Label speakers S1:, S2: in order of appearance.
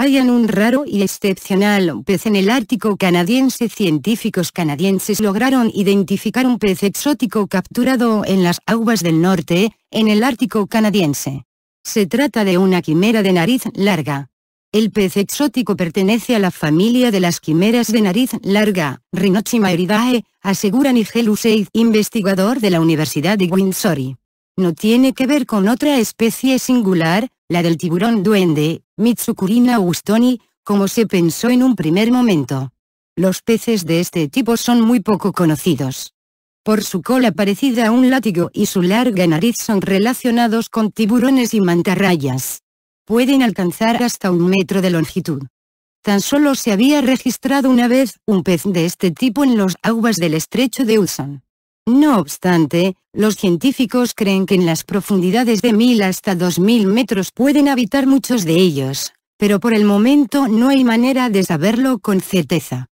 S1: Hayan un raro y excepcional pez en el Ártico canadiense. Científicos canadienses lograron identificar un pez exótico capturado en las aguas del norte, en el Ártico canadiense. Se trata de una quimera de nariz larga. El pez exótico pertenece a la familia de las quimeras de nariz larga, Rhinochimaeridae, asegura Nigel Useid, investigador de la Universidad de Windsor. No tiene que ver con otra especie singular, la del tiburón duende, Mitsukurina ustoni, como se pensó en un primer momento. Los peces de este tipo son muy poco conocidos. Por su cola parecida a un látigo y su larga nariz son relacionados con tiburones y mantarrayas. Pueden alcanzar hasta un metro de longitud. Tan solo se había registrado una vez un pez de este tipo en los aguas del estrecho de Hudson. No obstante, los científicos creen que en las profundidades de 1000 hasta 2000 metros pueden habitar muchos de ellos, pero por el momento no hay manera de saberlo con certeza.